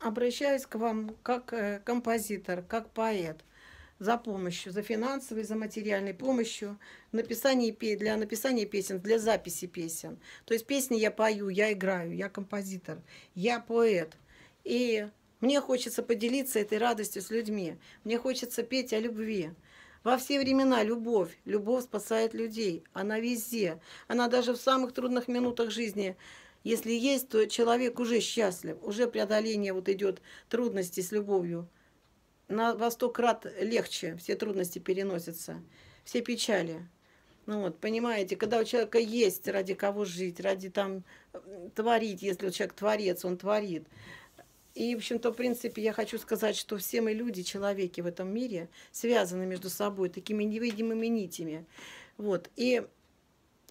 обращаюсь к вам как э, композитор, как поэт за помощью, за финансовой, за материальной помощью, написание, для написания песен, для записи песен. То есть песни я пою, я играю, я композитор, я поэт. И мне хочется поделиться этой радостью с людьми. Мне хочется петь о любви. Во все времена любовь. Любовь спасает людей. Она везде. Она даже в самых трудных минутах жизни если есть, то человек уже счастлив, уже преодоление вот идет трудности с любовью. На, во сто крат легче все трудности переносятся, все печали. Ну вот, понимаете, когда у человека есть ради кого жить, ради там творить, если у человека творец, он творит. И, в общем-то, в принципе, я хочу сказать, что все мы люди, человеки в этом мире, связаны между собой такими невидимыми нитями. Вот. И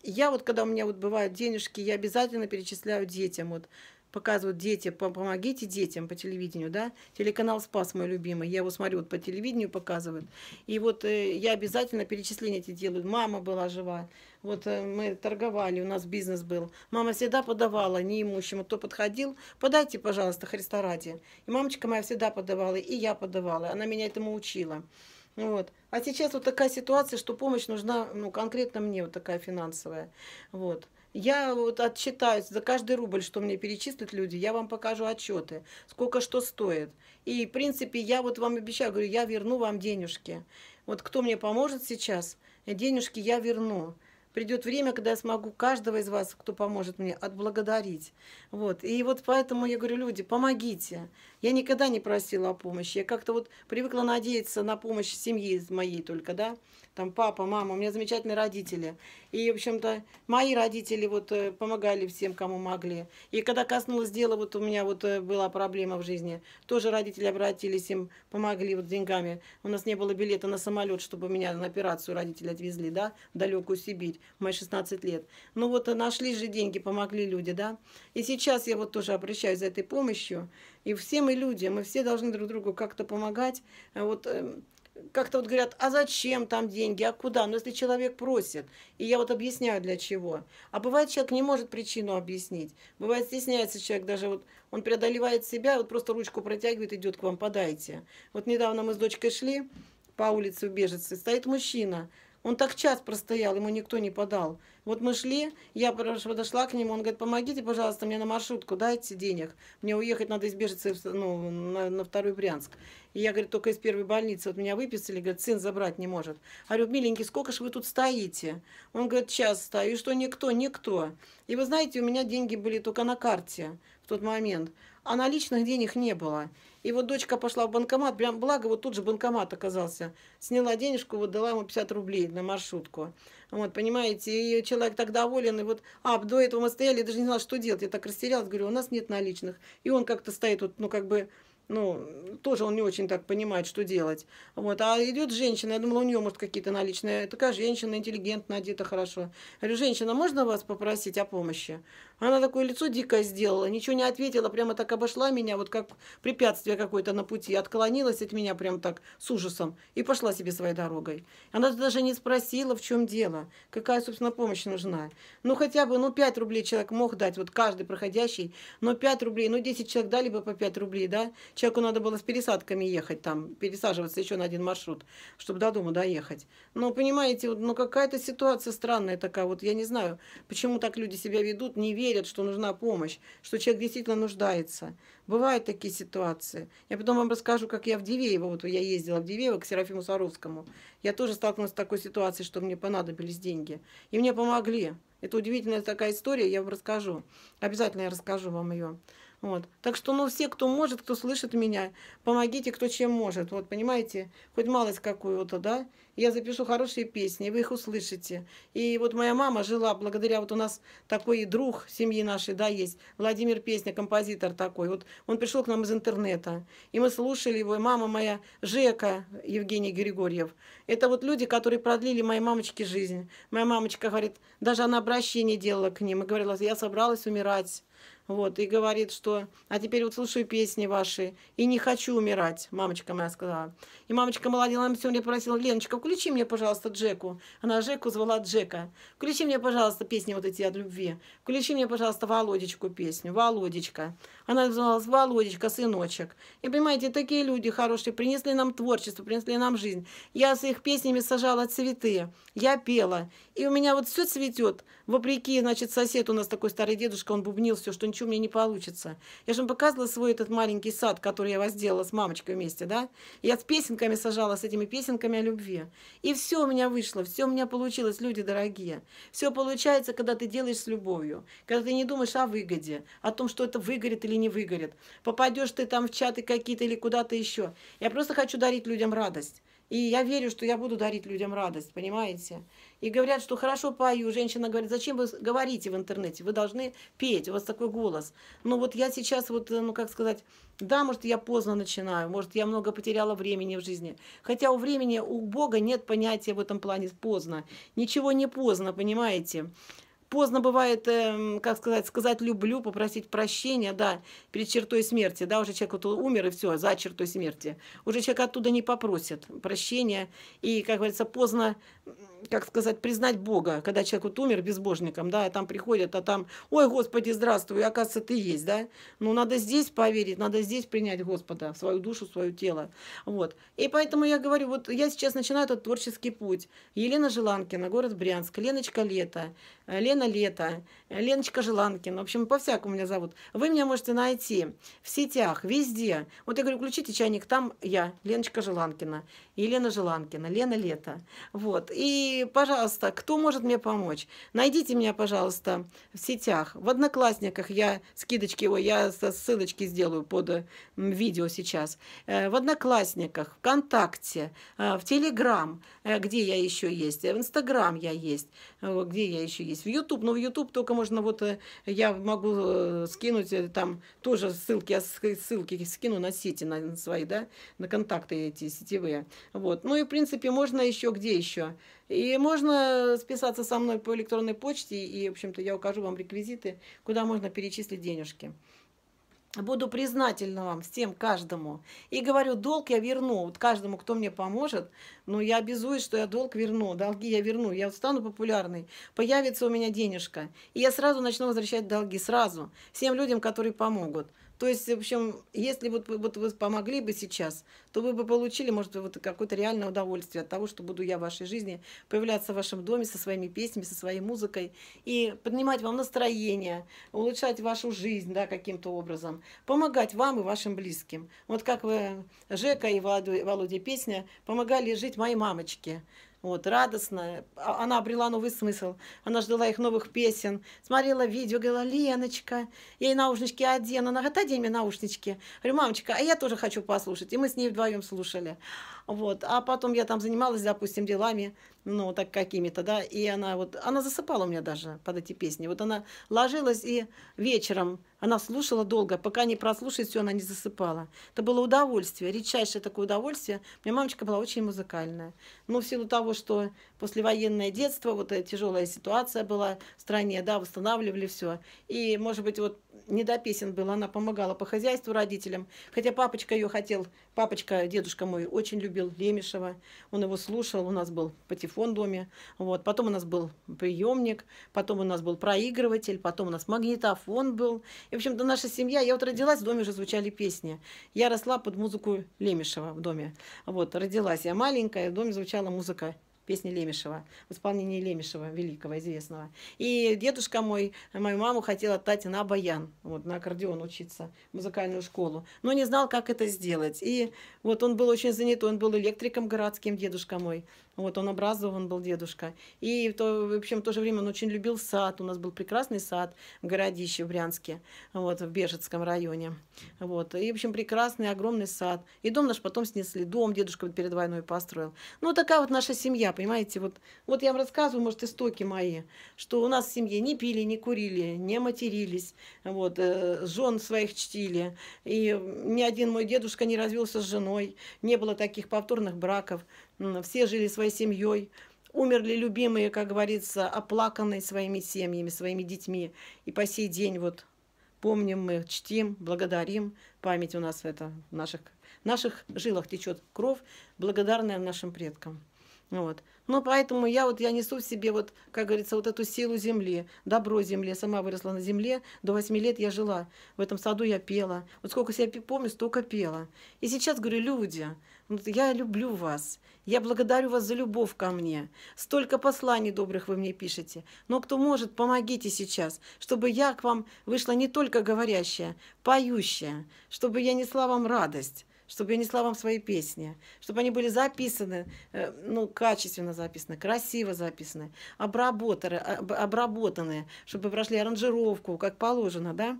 я вот, когда у меня вот бывают денежки, я обязательно перечисляю детям. Вот показывают дети, помогите детям по телевидению, да, телеканал «Спас» мой любимый, я его смотрю, вот по телевидению показывают, и вот э, я обязательно перечисления эти делаю, мама была жива, вот э, мы торговали, у нас бизнес был, мама всегда подавала неимущему, кто подходил, подайте, пожалуйста, Христа ради, и мамочка моя всегда подавала, и я подавала, она меня этому учила. Вот. А сейчас вот такая ситуация, что помощь нужна, ну, конкретно мне вот такая финансовая. Вот. Я вот отчитаюсь за каждый рубль, что мне перечислят люди, я вам покажу отчеты, сколько что стоит. И, в принципе, я вот вам обещаю, говорю, я верну вам денежки. Вот кто мне поможет сейчас, денежки я верну. Придет время, когда я смогу каждого из вас, кто поможет мне, отблагодарить. Вот. И вот поэтому я говорю, люди, помогите. Я никогда не просила о помощи. Я как-то вот привыкла надеяться на помощь семьи моей только, да. Там папа, мама, у меня замечательные родители. И, в общем-то, мои родители вот э, помогали всем, кому могли. И когда коснулось дела, вот у меня вот э, была проблема в жизни, тоже родители обратились, им помогли вот деньгами. У нас не было билета на самолет, чтобы меня на операцию родители отвезли, да, в далекую Сибирь, мои 16 лет. Ну вот э, нашли же деньги, помогли люди, да. И сейчас я вот тоже обращаюсь за этой помощью. И всем мы люди, мы все должны друг другу как-то помогать. Э, вот эм, как-то вот говорят, а зачем там деньги, а куда? Но ну, если человек просит, и я вот объясняю для чего. А бывает, человек не может причину объяснить. Бывает, стесняется человек даже, вот он преодолевает себя, вот просто ручку протягивает, идет к вам, подайте. Вот недавно мы с дочкой шли по улице в Бежице, стоит мужчина, он так час простоял, ему никто не подал. Вот мы шли, я подошла к нему, он говорит, помогите, пожалуйста, мне на маршрутку дайте денег. Мне уехать надо из ну, на, на второй Брянск. И я, говорит, только из первой больницы. Вот меня выписали, говорит, сын забрать не может. А говорю, миленький, сколько же вы тут стоите? Он говорит, час стою. И что, никто, никто. И вы знаете, у меня деньги были только на карте тот момент, а наличных денег не было. И вот дочка пошла в банкомат, прям благо вот тут же банкомат оказался. Сняла денежку, вот дала ему 50 рублей на маршрутку. Вот, понимаете, и человек так доволен, и вот, а, до этого мы стояли, я даже не знала, что делать, я так растерялась, говорю, у нас нет наличных. И он как-то стоит, вот, ну, как бы, ну, тоже он не очень так понимает, что делать. Вот. А идет женщина, я думала, у нее, может, какие-то наличные. Такая женщина, интеллигентно одета, хорошо. Я говорю, женщина, можно вас попросить о помощи? Она такое лицо дикое сделала, ничего не ответила, прямо так обошла меня, вот как препятствие какое-то на пути, отклонилась от меня прям так с ужасом и пошла себе своей дорогой. Она даже не спросила, в чем дело, какая, собственно, помощь нужна. Ну, хотя бы, ну, 5 рублей человек мог дать, вот каждый проходящий, но 5 рублей, ну, 10 человек дали бы по 5 рублей, да, Человеку надо было с пересадками ехать там, пересаживаться еще на один маршрут, чтобы до дома доехать. Но, понимаете, ну какая-то ситуация странная такая. Вот я не знаю, почему так люди себя ведут, не верят, что нужна помощь, что человек действительно нуждается. Бывают такие ситуации. Я потом вам расскажу, как я в Дивеево, вот я ездила в Дивеево к Серафиму Саровскому. Я тоже столкнулась с такой ситуацией, что мне понадобились деньги. И мне помогли. Это удивительная такая история, я вам расскажу. Обязательно я расскажу вам ее. Вот. Так что, ну, все, кто может, кто слышит меня, помогите, кто чем может. Вот, понимаете, хоть малость какую-то, да? Я запишу хорошие песни, вы их услышите. И вот моя мама жила благодаря, вот у нас такой друг семьи нашей, да, есть, Владимир Песня, композитор такой. Вот он пришел к нам из интернета, и мы слушали его, и мама моя, Жека Евгений Григорьев. Это вот люди, которые продлили моей мамочке жизнь. Моя мамочка говорит, даже она обращение делала к ним и говорила, я собралась умирать. Вот, и говорит, что «А теперь вот слушаю песни ваши, и не хочу умирать», мамочка моя сказала. И мамочка молодила она все просила, «Леночка, включи мне, пожалуйста, Джеку». Она Джеку звала Джека. «Включи мне, пожалуйста, песни вот эти от любви. Включи мне, пожалуйста, Володечку песню, Володечка». Она называлась «Володечка, сыночек». И понимаете, такие люди хорошие принесли нам творчество, принесли нам жизнь. Я с их песнями сажала цветы, я пела. И у меня вот все цветет. Вопреки, значит, сосед у нас такой старый дедушка, он бубнил все, что ничего мне не получится. Я же им показывала свой этот маленький сад, который я возделала с мамочкой вместе, да? Я с песенками сажала, с этими песенками о любви. И все у меня вышло, все у меня получилось, люди дорогие. Все получается, когда ты делаешь с любовью, когда ты не думаешь о выгоде, о том, что это выгорит или не выгорит. Попадешь ты там в чаты какие-то или куда-то еще. Я просто хочу дарить людям радость. И я верю, что я буду дарить людям радость, понимаете? И говорят, что хорошо пою. Женщина говорит, зачем вы говорите в интернете? Вы должны петь, у вас такой голос. Ну вот я сейчас вот, э, ну как сказать, да, может, я поздно начинаю, может, я много потеряла времени в жизни. Хотя у времени, у Бога нет понятия в этом плане поздно. Ничего не поздно, понимаете? Поздно бывает, э, как сказать, сказать «люблю», попросить прощения, да, перед чертой смерти, да, уже человек вот умер и все, за чертой смерти. Уже человек оттуда не попросит прощения и, как говорится, поздно, как сказать, признать Бога, когда человек вот умер безбожником, да, а там приходят, а там «Ой, Господи, здравствуй, оказывается, ты есть», да. Ну, надо здесь поверить, надо здесь принять Господа, свою душу, свое тело, вот. И поэтому я говорю, вот я сейчас начинаю этот творческий путь. Елена Желанкина, город Брянск, Леночка Лето, э, Лена Лена Лето, э, Леночка Желанкин, в общем, по-всякому меня зовут. Вы меня можете найти в сетях, везде. Вот я говорю, включите чайник, там я, Леночка Желанкина, Елена Желанкина, Лена Лето. Вот. И, пожалуйста, кто может мне помочь? Найдите меня, пожалуйста, в сетях. В Одноклассниках я скидочки, ой, я ссылочки сделаю под э, видео сейчас. Э, в Одноклассниках, ВКонтакте, в Телеграм, где я еще есть, в Инстаграм я есть, где я еще есть, в Ютубе YouTube, но в YouTube только можно вот э, я могу э, скинуть э, там тоже ссылки, я ссылки скину на сети, на свои, да, на контакты эти сетевые. Вот. Ну и, в принципе, можно еще где еще. И можно списаться со мной по электронной почте, и, в общем-то, я укажу вам реквизиты, куда можно перечислить денежки. Буду признательна вам, всем, каждому. И говорю, долг я верну. Вот каждому, кто мне поможет, но я обязуюсь, что я долг верну. Долги я верну. Я вот стану популярной. Появится у меня денежка. И я сразу начну возвращать долги. Сразу. Всем людям, которые помогут. То есть, в общем, если вот, вот вы помогли бы сейчас, то вы бы получили, может быть, вот какое-то реальное удовольствие от того, что буду я в вашей жизни появляться в вашем доме со своими песнями, со своей музыкой и поднимать вам настроение, улучшать вашу жизнь, да, каким-то образом, помогать вам и вашим близким. Вот как вы, Жека и Володя, Володя песня, помогали жить моей мамочке вот, радостная. А, она обрела новый смысл. Она ждала их новых песен, смотрела видео, говорила, Леночка, ей наушнички одену. Она говорит, одень мне наушнички. говорю, мамочка, а я тоже хочу послушать. И мы с ней вдвоем слушали. Вот. А потом я там занималась, допустим, делами, ну, так какими-то, да, и она вот, она засыпала у меня даже под эти песни. Вот она ложилась и вечером она слушала долго, пока не прослушает все, она не засыпала. Это было удовольствие, редчайшее такое удовольствие. У меня мамочка была очень музыкальная. Но ну, в силу того, что послевоенное детство, вот э, тяжелая ситуация была в стране, да, восстанавливали все. И, может быть, вот не до песен было, она помогала по хозяйству родителям. Хотя папочка ее хотел, папочка, дедушка мой, очень любил Лемешева. Он его слушал, у нас был патефон в доме. Вот. Потом у нас был приемник, потом у нас был проигрыватель, потом у нас магнитофон был. И, в общем-то, наша семья, я вот родилась, в доме уже звучали песни. Я росла под музыку Лемешева в доме. Вот, родилась я маленькая, в доме звучала музыка песни Лемешева, в исполнении Лемешева, великого, известного. И дедушка мой, мою маму хотел отдать на баян, вот, на аккордеон учиться, в музыкальную школу, но не знал, как это сделать. И вот он был очень занят, он был электриком городским, дедушка мой. Вот он образован был дедушка. И в то, в общем, в то же время он очень любил сад. У нас был прекрасный сад в городище в Брянске, вот, в Бежецком районе. Вот. И, в общем, прекрасный, огромный сад. И дом наш потом снесли. Дом дедушка перед войной построил. Ну, такая вот наша семья, понимаете. Вот, вот я вам рассказываю, может, истоки мои, что у нас в семье не пили, не курили, не матерились. Вот, э, жен своих чтили. И ни один мой дедушка не развелся с женой. Не было таких повторных браков все жили своей семьей, умерли любимые, как говорится, оплаканные своими семьями, своими детьми. И по сей день вот помним мы, чтим, благодарим. Память у нас это в наших, в наших жилах течет кровь, благодарная нашим предкам. Вот. Но поэтому я вот я несу в себе вот, как говорится, вот эту силу земли, добро земли. сама выросла на земле, до восьми лет я жила. В этом саду я пела. Вот сколько себя помню, столько пела. И сейчас говорю, люди, ну, я люблю вас. Я благодарю вас за любовь ко мне. Столько посланий добрых вы мне пишете. Но кто может, помогите сейчас, чтобы я к вам вышла не только говорящая, поющая, чтобы я несла вам радость, чтобы я несла вам свои песни, чтобы они были записаны, э, ну, качественно записаны, красиво записаны, обработаны, обработаны чтобы прошли аранжировку, как положено, да?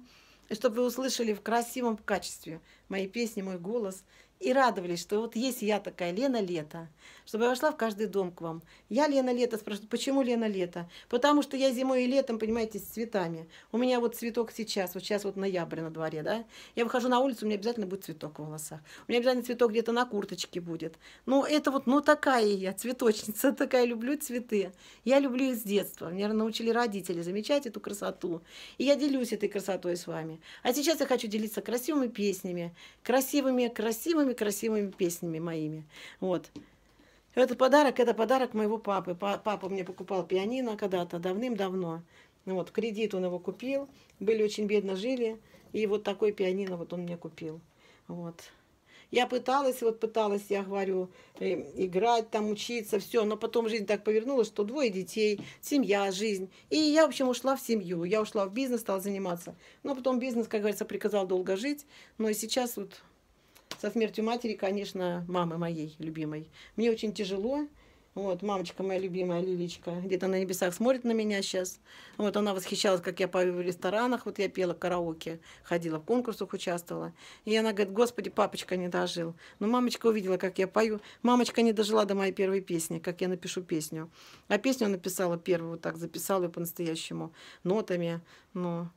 И чтобы вы услышали в красивом качестве мои песни, мой голос – и радовались, что вот есть я такая, Лена Лето, чтобы я вошла в каждый дом к вам. Я Лена Лето, спрашиваю, почему Лена Лето? Потому что я зимой и летом, понимаете, с цветами. У меня вот цветок сейчас, вот сейчас вот ноябрь на дворе, да? Я выхожу на улицу, у меня обязательно будет цветок в волосах. У меня обязательно цветок где-то на курточке будет. Ну, это вот, ну, такая я, цветочница, такая, люблю цветы. Я люблю их с детства. Меня научили родители замечать эту красоту. И я делюсь этой красотой с вами. А сейчас я хочу делиться красивыми песнями, красивыми, красивыми самыми красивыми песнями моими. Вот. Это подарок, это подарок моего папы. Папа мне покупал пианино когда-то, давным-давно. Вот, кредит он его купил. Были очень бедно жили. И вот такой пианино вот он мне купил. Вот. Я пыталась, вот пыталась, я говорю, э, играть там, учиться, все. Но потом жизнь так повернулась, что двое детей, семья, жизнь. И я, в общем, ушла в семью. Я ушла в бизнес, стала заниматься. Но потом бизнес, как говорится, приказал долго жить. Но и сейчас вот со смертью матери, конечно, мамы моей любимой. Мне очень тяжело. Вот, мамочка моя любимая, Лилечка, где-то на небесах смотрит на меня сейчас. Вот она восхищалась, как я пою в ресторанах, вот я пела караоке, ходила в конкурсах, участвовала. И она говорит, господи, папочка не дожил. Но мамочка увидела, как я пою. Мамочка не дожила до моей первой песни, как я напишу песню. А песню написала первую, вот так записала ее по-настоящему, нотами. Но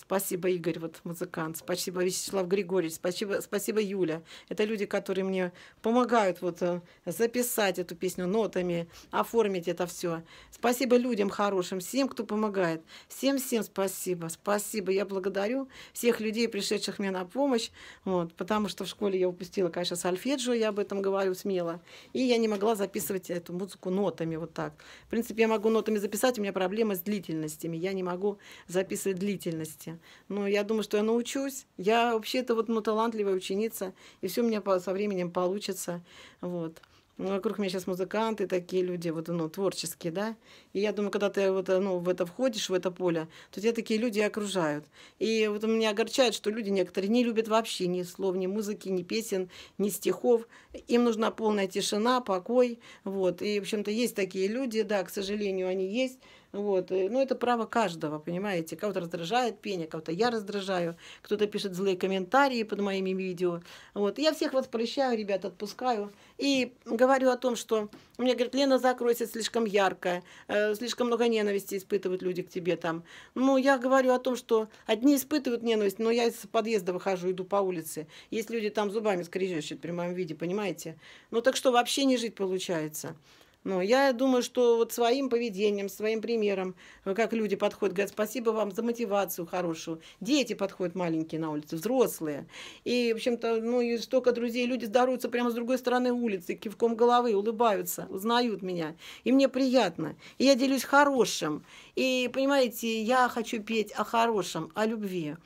Спасибо, Игорь, вот музыкант. Спасибо, Вячеслав Григорьевич. Спасибо, спасибо, Юля. Это люди, которые мне помогают вот э, записать эту песню нотами, оформить это все. Спасибо людям хорошим, всем, кто помогает. Всем-всем спасибо. Спасибо. Я благодарю всех людей, пришедших мне на помощь. Вот, потому что в школе я упустила, конечно, сольфеджио, я об этом говорю смело. И я не могла записывать эту музыку нотами вот так. В принципе, я могу нотами записать, у меня проблемы с длительностями. Я не могу записывать длительность специальности. Но я думаю, что я научусь. Я вообще-то вот ну, талантливая ученица, и все у меня по, со временем получится. Вот. Ну, вокруг меня сейчас музыканты, такие люди, вот, ну, творческие, да. И я думаю, когда ты вот, ну, в это входишь, в это поле, то тебя такие люди окружают. И вот меня огорчает, что люди некоторые не любят вообще ни слов, ни музыки, ни песен, ни стихов. Им нужна полная тишина, покой, вот. И, в общем-то, есть такие люди, да, к сожалению, они есть. Вот. Э, ну, это право каждого, понимаете? Кого-то раздражает пение, кого-то я раздражаю, кто-то пишет злые комментарии под моими видео. Вот. Я всех вас прощаю, ребят, отпускаю. И говорю о том, что мне говорят, Лена, закройся слишком ярко, э, слишком много ненависти испытывают люди к тебе там. Ну, я говорю о том, что одни испытывают ненависть, но я из подъезда выхожу, иду по улице. Есть люди там зубами скрежещут в прямом виде, понимаете? Ну, так что вообще не жить получается. Но я думаю, что вот своим поведением, своим примером, э, как люди подходят, говорят, спасибо вам за мотивацию хорошую. Дети подходят маленькие на улице, взрослые. И, в общем-то, ну, и столько друзей, люди здороваются прямо с другой стороны улицы, кивком головы, улыбаются, узнают меня. И мне приятно. И я делюсь хорошим. И, понимаете, я хочу петь о хорошем, о любви.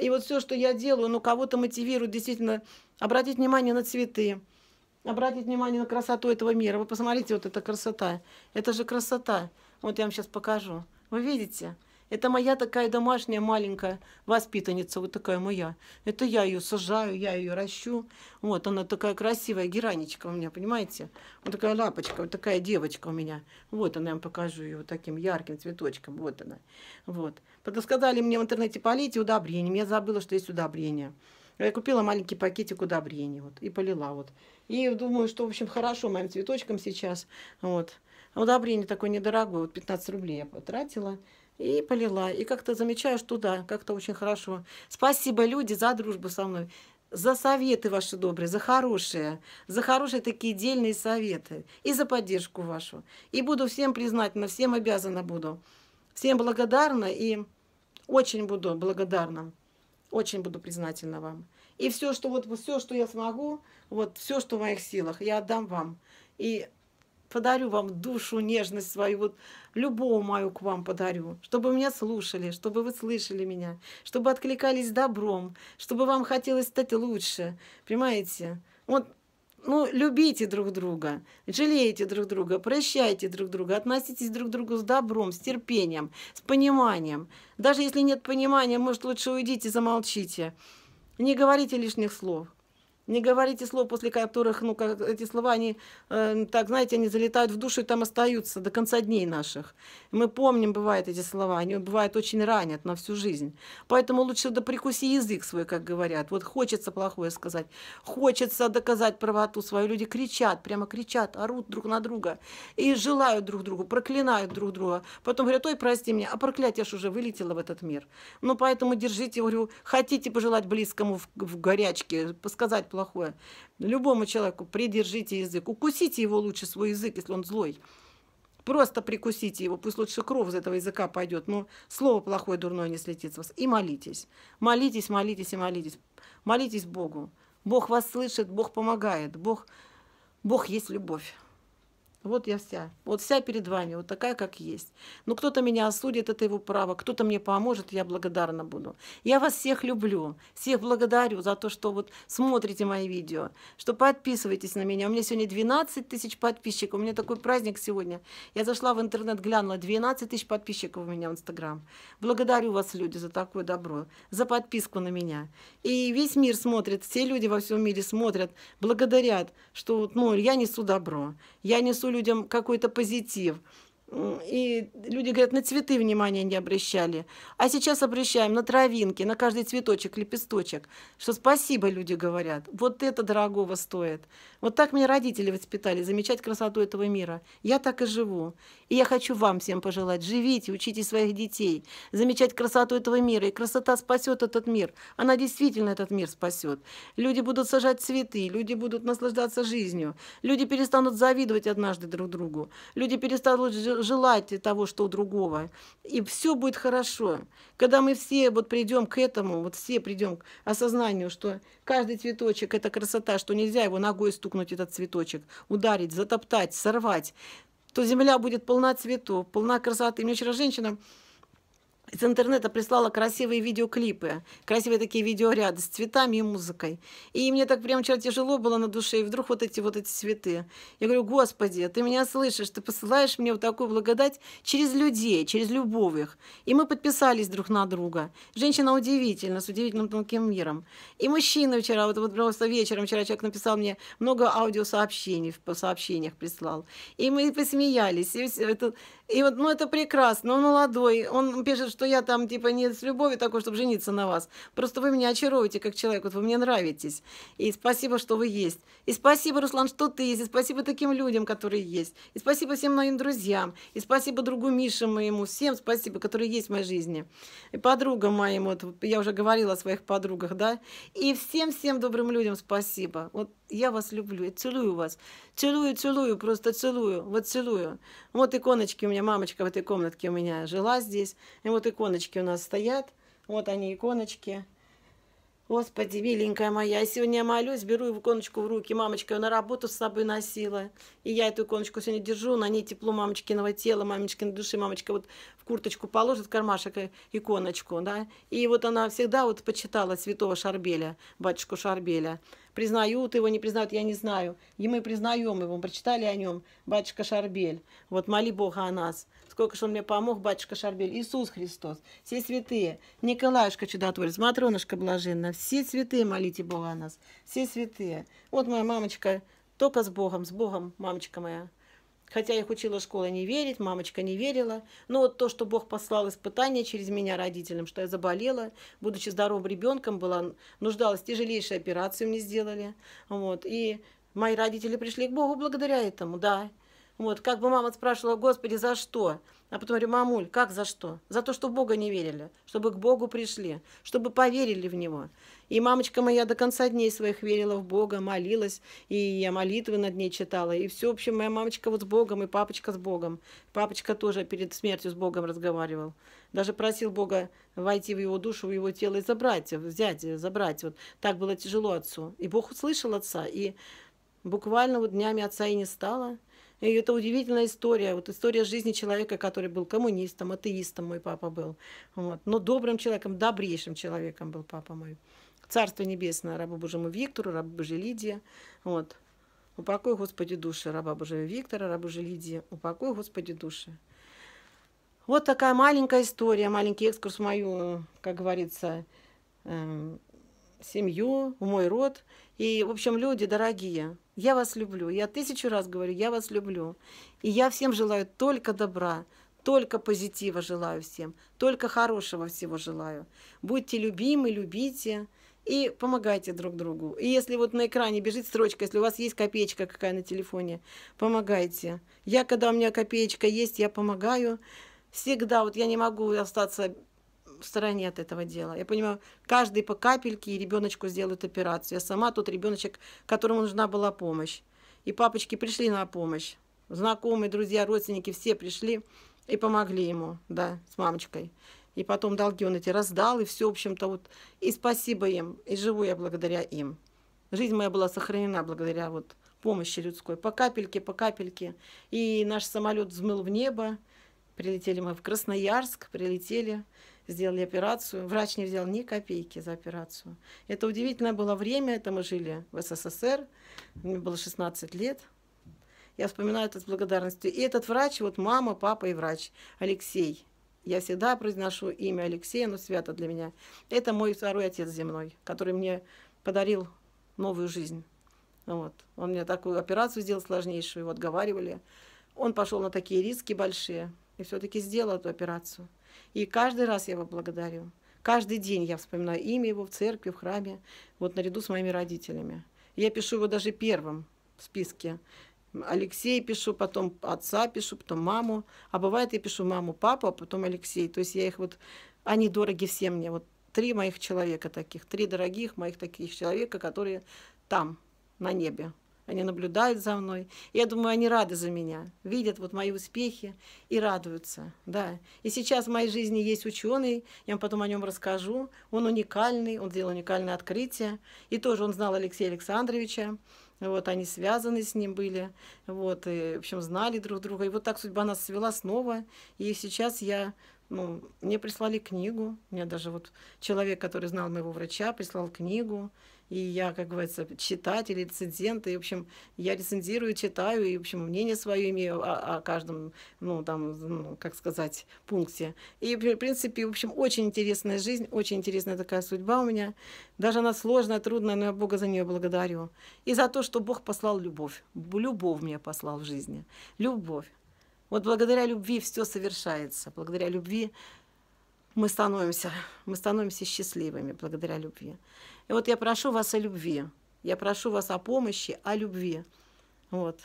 И вот все, что я делаю, ну, кого-то мотивирует действительно обратить внимание на цветы, обратить внимание на красоту этого мира. Вы посмотрите, вот эта красота. Это же красота. Вот я вам сейчас покажу. Вы видите? Это моя такая домашняя маленькая воспитанница, вот такая моя. Это я ее сажаю, я ее ращу. Вот она такая красивая геранечка у меня, понимаете? Вот такая лапочка, вот такая девочка у меня. Вот она, я вам покажу ее вот таким ярким цветочком. Вот она. Вот. Потому сказали мне в интернете полить удобрением. Я забыла, что есть удобрение. Я купила маленький пакетик удобрений вот, и полила. Вот. И думаю, что, в общем, хорошо моим цветочкам сейчас. Вот. Удобрение такое недорогое, вот 15 рублей я потратила. И полила. И как-то замечаю, что да, как-то очень хорошо. Спасибо, люди, за дружбу со мной за советы ваши добрые, за хорошие, за хорошие такие дельные советы и за поддержку вашу. И буду всем признательна, всем обязана буду. Всем благодарна и очень буду благодарна. Очень буду признательна вам. И все, что вот все, что я смогу, вот все, что в моих силах, я отдам вам. И подарю вам душу, нежность свою, вот любовь мою к вам подарю, чтобы меня слушали, чтобы вы слышали меня, чтобы откликались добром, чтобы вам хотелось стать лучше, понимаете? Вот ну, любите друг друга, жалейте друг друга, прощайте друг друга, относитесь друг к другу с добром, с терпением, с пониманием. Даже если нет понимания, может, лучше уйдите, замолчите. Не говорите лишних слов. Не говорите слов, после которых, ну, как эти слова, они, э, так, знаете, они залетают в душу и там остаются до конца дней наших. Мы помним, бывает, эти слова, они, бывают, очень ранят на всю жизнь. Поэтому лучше да прикуси язык свой, как говорят. Вот хочется плохое сказать, хочется доказать правоту свою. Люди кричат, прямо кричат, орут друг на друга и желают друг другу, проклинают друг друга. Потом говорят, ой, прости меня, а проклятие ж уже вылетело в этот мир. Ну, поэтому держите, говорю, хотите пожелать близкому в, в горячке, сказать плохое. Любому человеку придержите язык, укусите его лучше свой язык, если он злой. Просто прикусите его, пусть лучше кровь из этого языка пойдет, но слово плохое, дурное не слетит с вас. И молитесь. Молитесь, молитесь и молитесь. Молитесь Богу. Бог вас слышит, Бог помогает, Бог, Бог есть любовь. Вот я вся. Вот вся перед вами, вот такая, как есть. Но ну, кто-то меня осудит, это его право. Кто-то мне поможет, я благодарна буду. Я вас всех люблю. Всех благодарю за то, что вот смотрите мои видео, что подписываетесь на меня. У меня сегодня 12 тысяч подписчиков. У меня такой праздник сегодня. Я зашла в интернет, глянула, 12 тысяч подписчиков у меня в Инстаграм. Благодарю вас, люди, за такое добро, за подписку на меня. И весь мир смотрит, все люди во всем мире смотрят, благодарят, что вот ну, я несу добро, я несу людям какой-то позитив. И люди говорят, на цветы внимания не обращали. А сейчас обращаем на травинки, на каждый цветочек, лепесточек. Что спасибо, люди говорят. Вот это дорогого стоит. Вот так меня родители воспитали, замечать красоту этого мира. Я так и живу. И я хочу вам всем пожелать. Живите, учите своих детей, замечать красоту этого мира. И красота спасет этот мир. Она действительно этот мир спасет. Люди будут сажать цветы, люди будут наслаждаться жизнью. Люди перестанут завидовать однажды друг другу. Люди перестанут желать того, что у другого. И все будет хорошо. Когда мы все вот придем к этому, вот все придем к осознанию, что каждый цветочек – это красота, что нельзя его ногой стукнуть, этот цветочек, ударить, затоптать, сорвать, то земля будет полна цветов, полна красоты. Мне вчера женщина из интернета прислала красивые видеоклипы, красивые такие видеоряды с цветами и музыкой. И мне так прям вчера тяжело было на душе, и вдруг вот эти вот эти цветы. Я говорю, Господи, ты меня слышишь, ты посылаешь мне вот такую благодать через людей, через любовь их. И мы подписались друг на друга. Женщина удивительна, с удивительным тонким миром. И мужчина вчера, вот, вот просто вечером вчера человек написал мне много аудиосообщений, по сообщениях прислал. И мы посмеялись. И это, и вот, ну, это прекрасно, он молодой, он пишет, что я там, типа, не с любовью такой, чтобы жениться на вас. Просто вы меня очаровываете как человек, вот вы мне нравитесь. И спасибо, что вы есть. И спасибо, Руслан, что ты есть. И спасибо таким людям, которые есть. И спасибо всем моим друзьям. И спасибо другу Мише моему. Всем спасибо, которые есть в моей жизни. И подругам моим, вот я уже говорила о своих подругах, да. И всем-всем добрым людям спасибо. Вот я вас люблю, я целую вас. Целую, целую, просто целую, вот целую. Вот иконочки у меня меня мамочка в этой комнатке у меня жила здесь. И вот иконочки у нас стоят. Вот они, иконочки. Господи, миленькая моя, сегодня молюсь, беру иконочку в руки. Мамочка ее на работу с собой носила. И я эту иконочку сегодня держу, на ней тепло мамочкиного тела, мамочкиной души. Мамочка вот в курточку положит, в кармашек иконочку, да. И вот она всегда вот почитала святого Шарбеля, батюшку Шарбеля. Признают его, не признают, я не знаю. И мы признаем его, мы прочитали о нем, батюшка Шарбель. Вот моли Бога о нас сколько же он мне помог, батюшка Шарбель, Иисус Христос, все святые, Николаюшка чудотворец, Матронушка блаженна, все святые молите Бога о нас, все святые. Вот моя мамочка, только с Богом, с Богом, мамочка моя. Хотя их учила школа не верить, мамочка не верила. Но вот то, что Бог послал испытание через меня родителям, что я заболела, будучи здоровым ребенком, была, нуждалась, тяжелейшую операцию мне сделали. Вот. И мои родители пришли к Богу благодаря этому, да. Вот, как бы мама спрашивала, Господи, за что? А потом говорю, мамуль, как за что? За то, что Бога не верили, чтобы к Богу пришли, чтобы поверили в Него. И мамочка моя до конца дней своих верила в Бога, молилась, и я молитвы над ней читала. И все, в общем, моя мамочка вот с Богом, и папочка с Богом. Папочка тоже перед смертью с Богом разговаривал. Даже просил Бога войти в его душу, в его тело и забрать, взять, забрать. Вот так было тяжело отцу. И Бог услышал отца, и буквально вот днями отца и не стало – и это удивительная история. Вот история жизни человека, который был коммунистом, атеистом мой папа был. Вот. Но добрым человеком, добрейшим человеком был папа мой. Царство небесное, рабу Божьему Виктору, рабу Божьей Лидии. Вот. Упокой, Господи, души раба Божьего Виктора, раба Божьей Лидии. Упокой, Господи, души. Вот такая маленькая история, маленький экскурс в мою, как говорится, эм, семью, в мой род. И, в общем, люди дорогие, я вас люблю. Я тысячу раз говорю, я вас люблю. И я всем желаю только добра, только позитива желаю всем, только хорошего всего желаю. Будьте любимы, любите и помогайте друг другу. И если вот на экране бежит строчка, если у вас есть копеечка какая на телефоне, помогайте. Я, когда у меня копеечка есть, я помогаю. Всегда, вот я не могу остаться в стороне от этого дела. Я понимаю, каждый по капельке и ребеночку сделают операцию. Я сама тот ребеночек, которому нужна была помощь. И папочки пришли на помощь. Знакомые, друзья, родственники все пришли и помогли ему, да, с мамочкой. И потом долги он эти раздал, и все, в общем-то, вот, и спасибо им, и живу я благодаря им. Жизнь моя была сохранена благодаря вот помощи людской. По капельке, по капельке. И наш самолет взмыл в небо. Прилетели мы в Красноярск, прилетели сделали операцию. Врач не взял ни копейки за операцию. Это удивительное было время, это мы жили в СССР, мне было 16 лет. Я вспоминаю это с благодарностью. И этот врач, вот мама, папа и врач, Алексей. Я всегда произношу имя Алексея, но свято для меня. Это мой второй отец земной, который мне подарил новую жизнь. Вот. Он мне такую операцию сделал сложнейшую, его отговаривали. Он пошел на такие риски большие и все-таки сделал эту операцию. И каждый раз я его благодарю. Каждый день я вспоминаю имя его в церкви, в храме, вот наряду с моими родителями. Я пишу его даже первым в списке. Алексей пишу, потом отца пишу, потом маму. А бывает, я пишу маму, папу, а потом Алексей. То есть я их вот... Они дороги всем мне. Вот три моих человека таких, три дорогих моих таких человека, которые там, на небе они наблюдают за мной. Я думаю, они рады за меня, видят вот мои успехи и радуются, да. И сейчас в моей жизни есть ученый, я вам потом о нем расскажу. Он уникальный, он сделал уникальное открытие. И тоже он знал Алексея Александровича, вот, они связаны с ним были, вот, и, в общем, знали друг друга. И вот так судьба нас свела снова. И сейчас я ну, мне прислали книгу, мне даже вот человек, который знал моего врача, прислал книгу, и я, как говорится, читатель, рецензент, и, в общем, я рецензирую, читаю, и, в общем, мнение свое имею о, о каждом, ну, там, ну, как сказать, пункте. И, в принципе, в общем, очень интересная жизнь, очень интересная такая судьба у меня. Даже она сложная, трудная, но я Бога за нее благодарю. И за то, что Бог послал любовь. Любовь мне послал в жизни. Любовь. Вот благодаря любви все совершается. Благодаря любви мы становимся, мы становимся счастливыми благодаря любви. И вот я прошу вас о любви. Я прошу вас о помощи, о любви. Вот.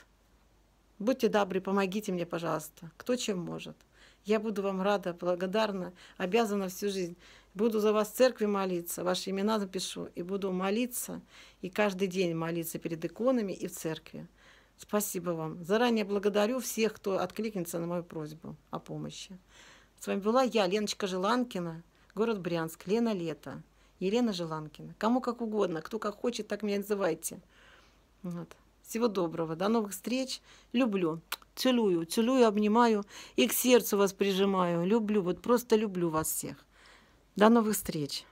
Будьте добры, помогите мне, пожалуйста, кто чем может. Я буду вам рада, благодарна, обязана всю жизнь. Буду за вас в церкви молиться, ваши имена напишу, и буду молиться, и каждый день молиться перед иконами и в церкви. Спасибо вам. Заранее благодарю всех, кто откликнется на мою просьбу о помощи. С вами была я, Леночка Желанкина, город Брянск, Лена Лето, Елена Желанкина. Кому как угодно, кто как хочет, так меня называйте. Вот. Всего доброго, до новых встреч. Люблю, целую, целую, обнимаю и к сердцу вас прижимаю. Люблю, вот просто люблю вас всех. До новых встреч.